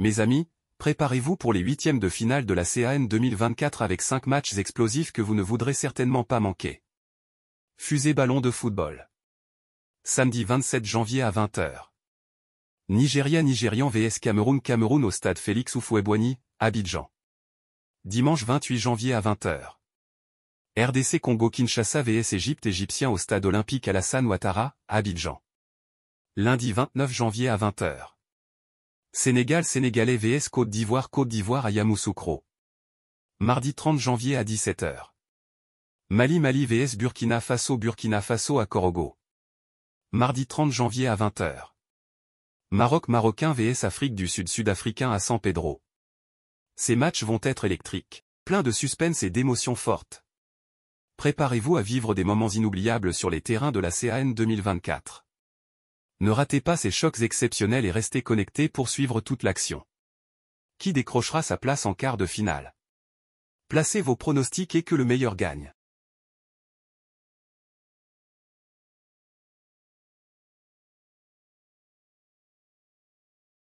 Mes amis, préparez-vous pour les huitièmes de finale de la CAN 2024 avec cinq matchs explosifs que vous ne voudrez certainement pas manquer. Fusée ballon de football. Samedi 27 janvier à 20h. Nigeria-Nigérian vs Cameroun-Cameroun au stade Félix Houphouët-Boigny, Abidjan. Dimanche 28 janvier à 20h. RDC Congo-Kinshasa vs Égypte égyptien au stade olympique Alassane Ouattara, Abidjan. Lundi 29 janvier à 20h. Sénégal Sénégalais vs Côte d'Ivoire Côte d'Ivoire à Yamoussoukro. Mardi 30 janvier à 17h. Mali Mali vs Burkina Faso Burkina Faso à Korogo. Mardi 30 janvier à 20h. Maroc Marocain vs Afrique du Sud Sud-Africain à San Pedro. Ces matchs vont être électriques, pleins de suspense et d'émotions fortes. Préparez-vous à vivre des moments inoubliables sur les terrains de la CAN 2024. Ne ratez pas ces chocs exceptionnels et restez connectés pour suivre toute l'action. Qui décrochera sa place en quart de finale Placez vos pronostics et que le meilleur gagne.